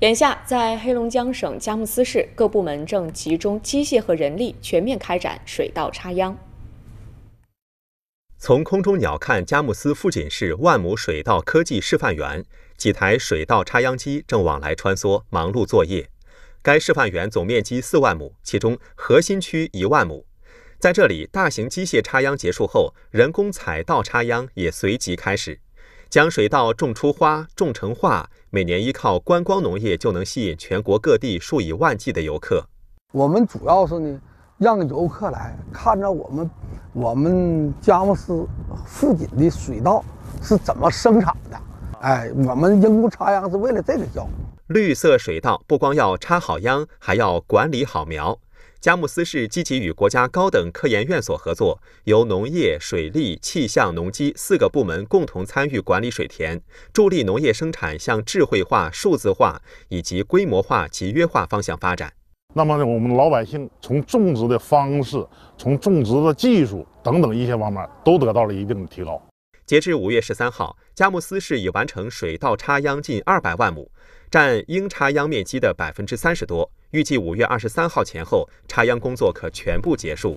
眼下，在黑龙江省佳木斯市，各部门正集中机械和人力，全面开展水稻插秧。从空中鸟瞰佳木斯富锦市万亩水稻科技示范园，几台水稻插秧机正往来穿梭，忙碌作业。该示范园总面积四万亩，其中核心区一万亩。在这里，大型机械插秧结束后，人工采稻插秧也随即开始。将水稻种出花，种成画，每年依靠观光农业就能吸引全国各地数以万计的游客。我们主要是呢，让游客来看着我们，我们佳木斯附近的水稻是怎么生产的。哎，我们人工插秧是为了这个效。绿色水稻不光要插好秧，还要管理好苗。佳木斯市积极与国家高等科研院所合作，由农业、水利、气象、农机四个部门共同参与管理水田，助力农业生产向智慧化、数字化以及规模化、集约化方向发展。那么，呢，我们老百姓从种植的方式、从种植的技术等等一些方面，都得到了一定的提高。截至五月十三号，佳木斯市已完成水稻插秧近二百万亩，占应插秧面积的百分之三十多。预计五月二十三号前后，插秧工作可全部结束。